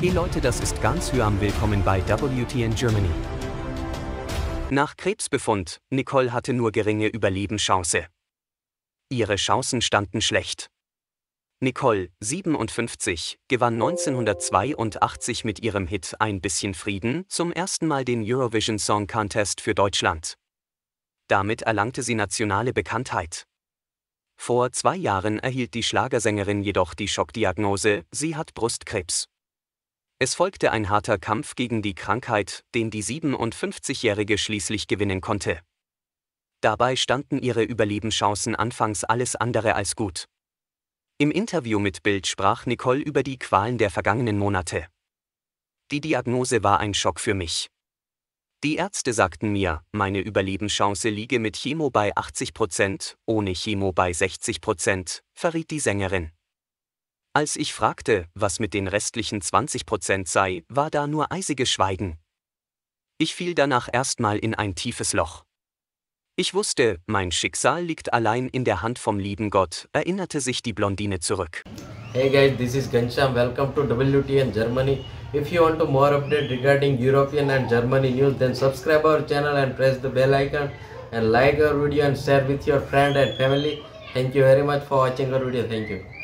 Hey Leute, das ist ganz Hyam. Willkommen bei WTN Germany. Nach Krebsbefund, Nicole hatte nur geringe Überlebenschance. Ihre Chancen standen schlecht. Nicole, 57, gewann 1982 mit ihrem Hit Ein bisschen Frieden zum ersten Mal den Eurovision Song Contest für Deutschland. Damit erlangte sie nationale Bekanntheit. Vor zwei Jahren erhielt die Schlagersängerin jedoch die Schockdiagnose, sie hat Brustkrebs. Es folgte ein harter Kampf gegen die Krankheit, den die 57-Jährige schließlich gewinnen konnte. Dabei standen ihre Überlebenschancen anfangs alles andere als gut. Im Interview mit Bild sprach Nicole über die Qualen der vergangenen Monate. Die Diagnose war ein Schock für mich. Die Ärzte sagten mir, meine Überlebenschance liege mit Chemo bei 80 Prozent, ohne Chemo bei 60 Prozent, verriet die Sängerin. Als ich fragte, was mit den restlichen 20 sei, war da nur eisiges Schweigen. Ich fiel danach erstmal in ein tiefes Loch. Ich wusste, mein Schicksal liegt allein in der Hand vom lieben Gott, erinnerte sich die Blondine zurück. Hey guys, this is Gansham. Welcome to WTN Germany. If you want to more update regarding European and Germany news, then subscribe our channel and press the bell icon and like our video and share with your friend and family. Thank you very much for watching our video. Thank you.